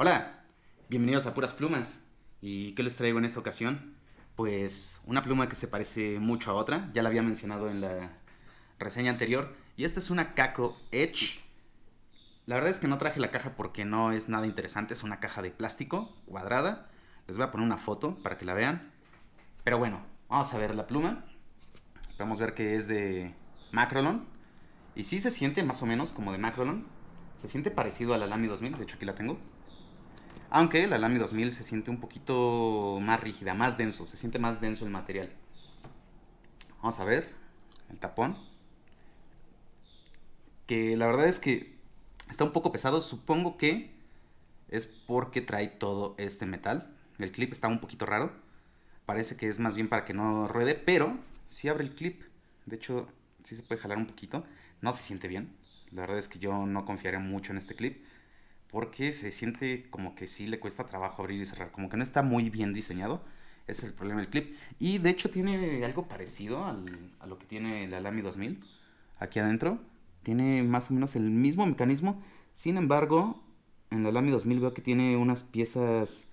Hola, bienvenidos a Puras Plumas. ¿Y qué les traigo en esta ocasión? Pues una pluma que se parece mucho a otra, ya la había mencionado en la reseña anterior. Y esta es una Caco Edge. La verdad es que no traje la caja porque no es nada interesante, es una caja de plástico cuadrada. Les voy a poner una foto para que la vean. Pero bueno, vamos a ver la pluma. Vamos a ver que es de Macrolon. Y sí se siente más o menos como de Macrolon. Se siente parecido a la Lamy 2000, de hecho aquí la tengo. Aunque la Lamy 2000 se siente un poquito más rígida, más denso, se siente más denso el material. Vamos a ver el tapón. Que la verdad es que está un poco pesado, supongo que es porque trae todo este metal. El clip está un poquito raro. Parece que es más bien para que no ruede, pero si abre el clip. De hecho, si se puede jalar un poquito. No se siente bien. La verdad es que yo no confiaré mucho en este clip porque se siente como que sí le cuesta trabajo abrir y cerrar, como que no está muy bien diseñado. Ese es el problema del clip. Y de hecho tiene algo parecido a lo que tiene la Lami 2000 aquí adentro. Tiene más o menos el mismo mecanismo. Sin embargo, en la Lamy 2000 veo que tiene unas piezas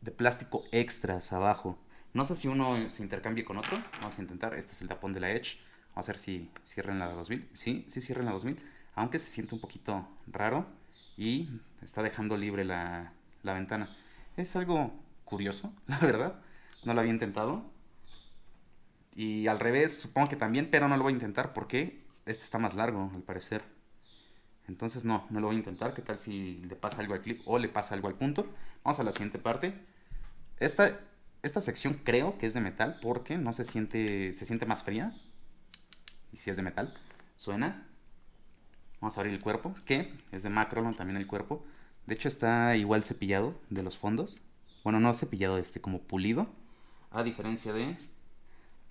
de plástico extras abajo. No sé si uno se intercambie con otro. Vamos a intentar. Este es el tapón de la Edge. Vamos a ver si cierran la 2000. Sí, sí cierran la 2000. Aunque se siente un poquito raro y está dejando libre la, ventana. Es algo curioso, la verdad. No lo había intentado. Y al revés, supongo que también, pero no lo voy a intentar porque este está más largo, al parecer. Entonces no, no lo voy a intentar. ¿Qué tal si le pasa algo al clip o le pasa algo al punto? Vamos a la siguiente parte. Esta, esta sección creo que es de metal porque no se siente, se siente más fría. Y si es de metal, suena. Vamos a abrir el cuerpo, que es de Macrolon también el cuerpo. De hecho está igual cepillado de los fondos. Bueno, no cepillado, este como pulido. A diferencia de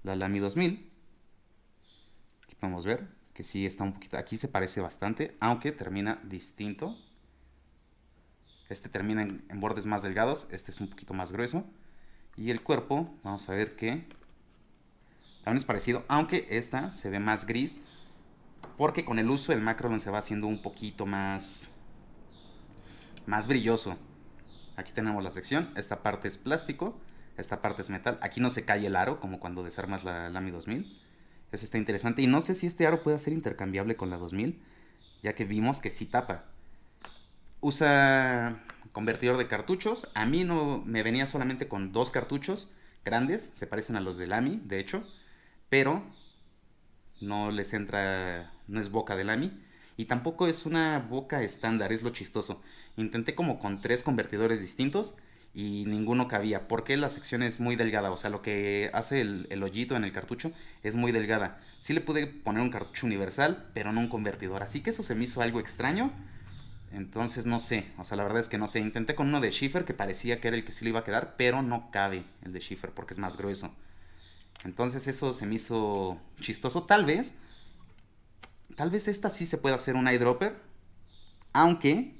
la Lamy 2000. Aquí podemos ver que sí está un poquito... Aquí se parece bastante, aunque termina distinto. Este termina en, bordes más delgados, este es un poquito más grueso. Y el cuerpo, vamos a ver que también es parecido, aunque esta se ve más gris porque con el uso el macro se va haciendo un poquito más, más brilloso. Aquí tenemos la sección. Esta parte es plástico. Esta parte es metal. Aquí no se cae el aro, como cuando desarmas la, Lami 2000. Eso está interesante. Y no sé si este aro puede ser intercambiable con la 2000, ya que vimos que sí tapa. Usa convertidor de cartuchos. A mí no me venía solamente con dos cartuchos grandes, se parecen a los de Lami, de hecho, pero no les entra no es boca de Lami Y tampoco es una boca estándar, es lo chistoso. Intenté como con tres convertidores distintos y ninguno cabía, porque la sección es muy delgada, o sea, lo que hace el, el, hoyito en el cartucho es muy delgada. Sí le pude poner un cartucho universal, pero no un convertidor, así que eso se me hizo algo extraño. Entonces no sé, o sea, la verdad es que no sé. Intenté con uno de Schiffer que parecía que era el que sí le iba a quedar, pero no cabe el de Schiffer porque es más grueso. Entonces eso se me hizo chistoso, tal vez Tal vez esta sí se pueda hacer un eyedropper. Aunque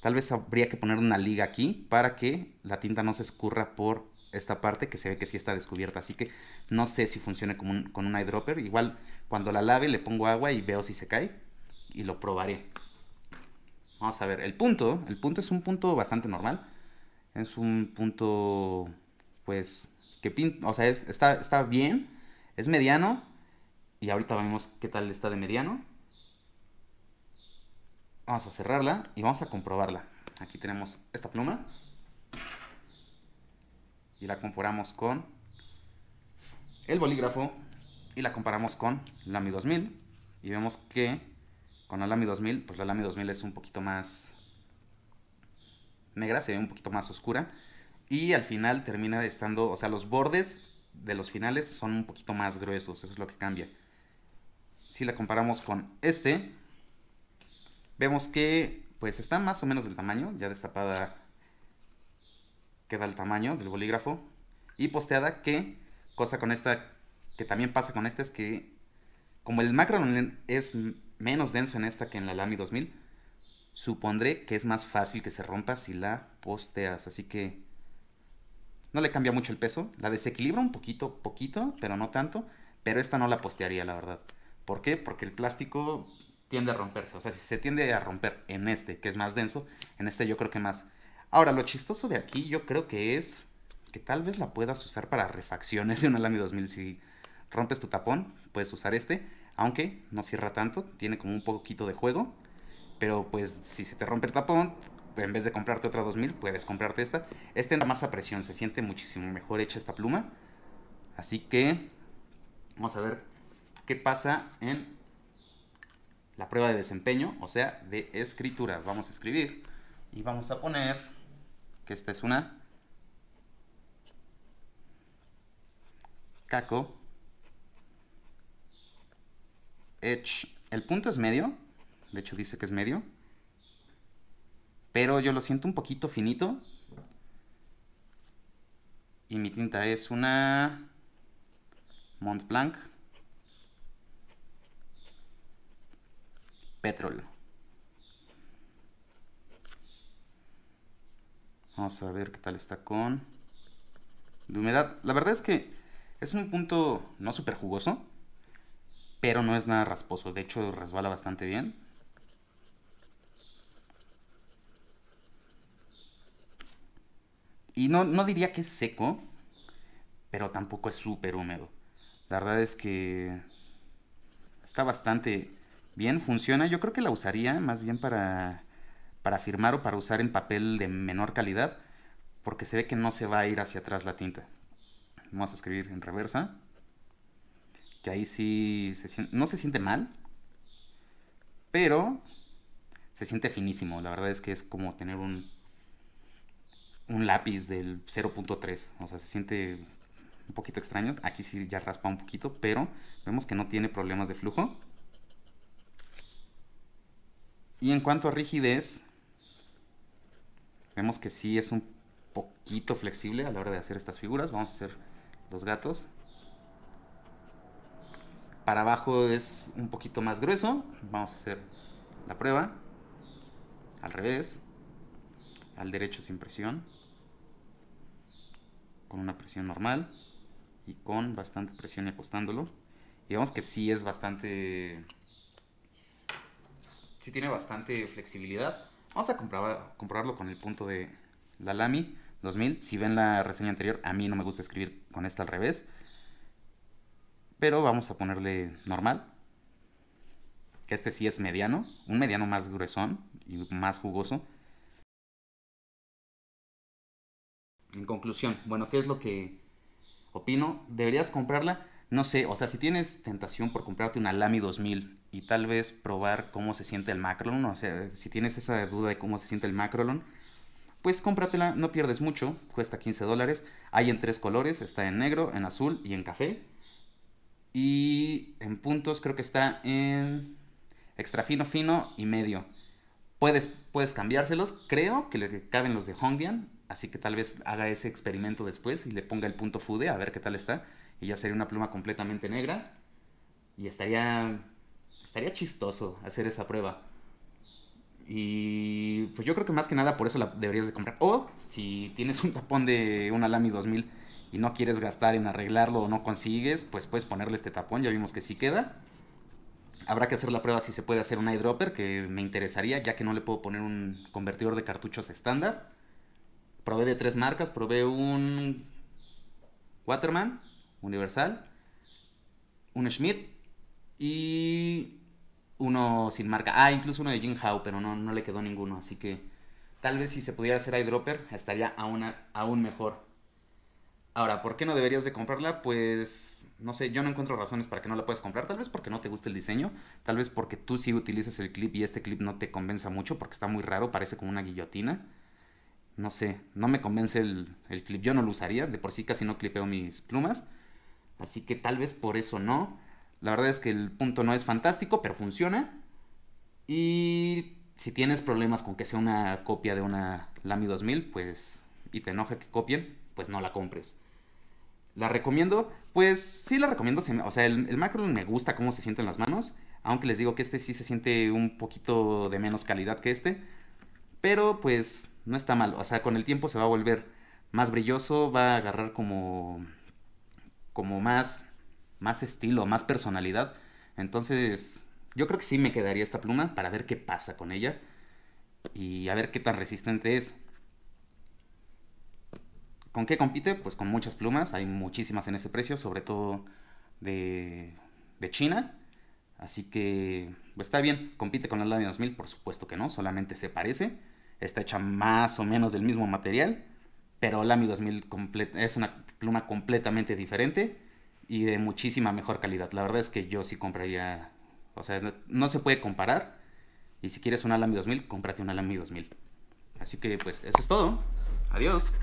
tal vez habría que poner una liga aquí para que la tinta no se escurra por esta parte que se ve que sí está descubierta. Así que no sé si funcione con un, eyedropper. Igual cuando la lave le pongo agua y veo si se cae. Y lo probaré. Vamos a ver, el punto, el punto es un punto bastante normal. Es un punto, pues, que pinta, o sea, está, está bien, es mediano, y ahorita vemos qué tal está de mediano. Vamos a cerrarla y vamos a comprobarla. Aquí tenemos esta pluma. Y la comparamos con el bolígrafo. Y la comparamos con la Mi 2000. Y vemos que con la Mi 2000, pues la Mi 2000 es un poquito más negra, se ve un poquito más oscura. Y al final termina estando, o sea, los bordes de los finales son un poquito más gruesos, eso es lo que cambia si la comparamos con este, vemos que pues está más o menos del tamaño, ya destapada queda el tamaño del bolígrafo y posteada que, cosa con esta que también pasa con esta es que como el macro es menos denso en esta que en la Lamy 2000, supondré que es más fácil que se rompa si la posteas, así que no le cambia mucho el peso, la desequilibra un poquito, poquito, pero no tanto, pero esta no la postearía la verdad. ¿Por qué? Porque el plástico tiende a romperse. O sea, si se tiende a romper en este, que es más denso, en este yo creo que más. Ahora, lo chistoso de aquí yo creo que es que tal vez la puedas usar para refacciones de un Lami 2000. Si rompes tu tapón, puedes usar este, aunque no cierra tanto, tiene como un poquito de juego. Pero pues si se te rompe el tapón, en vez de comprarte otra 2000, puedes comprarte esta. Este entra más a presión, se siente muchísimo mejor hecha esta pluma. Así que vamos a ver qué pasa en la prueba de desempeño, o sea, de escritura. Vamos a escribir y vamos a poner que esta es una caco edge. El punto es medio, de hecho dice que es medio, pero yo lo siento un poquito finito. Y mi tinta es una Mont Petrol. Vamos a ver qué tal está con... De humedad. La verdad es que es un punto no súper jugoso. Pero no es nada rasposo. De hecho, resbala bastante bien. Y no, no diría que es seco. Pero tampoco es súper húmedo. La verdad es que está bastante bien, funciona. Yo creo que la usaría más bien para, firmar o para usar en papel de menor calidad, porque se ve que no se va a ir hacia atrás la tinta. Vamos a escribir en reversa, que ahí sí no se siente mal, pero se siente finísimo. La verdad es que es como tener un, un lápiz del 0.3, o sea, se siente un poquito extraño. Aquí sí ya raspa un poquito, pero vemos que no tiene problemas de flujo. Y en cuanto a rigidez, vemos que sí es un poquito flexible a la hora de hacer estas figuras. Vamos a hacer los gatos. Para abajo es un poquito más grueso. Vamos a hacer la prueba. Al revés. Al derecho sin presión. Con una presión normal. Y con bastante presión y apostándolo. Y vemos que sí es bastante si tiene bastante flexibilidad. Vamos a comprobarlo con el punto de la Lamy 2000. Si ven la reseña anterior, a mí no me gusta escribir con esta al revés. Pero vamos a ponerle normal. Que este sí es mediano. Un mediano más gruesón y más jugoso. En conclusión, bueno, ¿qué es lo que opino? ¿Deberías comprarla? no sé, o sea, si tienes tentación por comprarte una Lamy 2000 y tal vez probar cómo se siente el Macrolon, o sea, si tienes esa duda de cómo se siente el Macrolon, pues cómpratela, no pierdes mucho, cuesta 15 dólares, hay en tres colores, está en negro, en azul y en café. Y en puntos creo que está en extra fino, fino y medio. Puedes, puedes cambiárselos, creo que le caben los de Hongdian, así que tal vez haga ese experimento después y le ponga el punto FUDE a ver qué tal está y ya sería una pluma completamente negra. Y estaría, estaría chistoso hacer esa prueba. Y pues yo creo que más que nada por eso la deberías de comprar. O si tienes un tapón de una Lamy 2000 y no quieres gastar en arreglarlo o no consigues, pues puedes ponerle este tapón, ya vimos que sí queda. Habrá que hacer la prueba si se puede hacer un eyedropper, que me interesaría, ya que no le puedo poner un convertidor de cartuchos estándar. Probé de tres marcas, probé un Waterman, universal, un Schmidt y uno sin marca. Ah, incluso uno de Jin Hao, pero no, no le quedó ninguno. Así que tal vez si se pudiera hacer eyedropper estaría aún, aún mejor. Ahora, ¿por qué no deberías de comprarla? Pues no sé, yo no encuentro razones para que no la puedas comprar. Tal vez porque no te guste el diseño, tal vez porque tú sí utilizas el clip y este clip no te convenza mucho porque está muy raro, parece como una guillotina. No sé, no me convence el, el clip. Yo no lo usaría, de por sí casi no clipeo mis plumas. Así que tal vez por eso no. La verdad es que el punto no es fantástico, pero funciona. Y si tienes problemas con que sea una copia de una Lamy 2000, pues y te enoja que copien, pues no la compres. ¿La recomiendo? Pues sí la recomiendo. O sea, el, el macro me gusta cómo se sienten las manos. Aunque les digo que este sí se siente un poquito de menos calidad que este. Pero pues no está mal. O sea, con el tiempo se va a volver más brilloso. Va a agarrar como como más, más estilo, más personalidad. Entonces, yo creo que sí me quedaría esta pluma para ver qué pasa con ella y a ver qué tan resistente es. ¿Con qué compite? Pues con muchas plumas, hay muchísimas en ese precio, sobre todo de, de China. Así que pues está bien, compite con la LAMY 2000, por supuesto que no, solamente se parece. Está hecha más o menos del mismo material, pero la Lamy 2000 es una pluma completamente diferente y de muchísima mejor calidad. La verdad es que yo sí compraría, o sea, no, se puede comparar. Y si quieres un Alami 2000, cómprate un Alami 2000. Así que pues eso es todo. Adiós.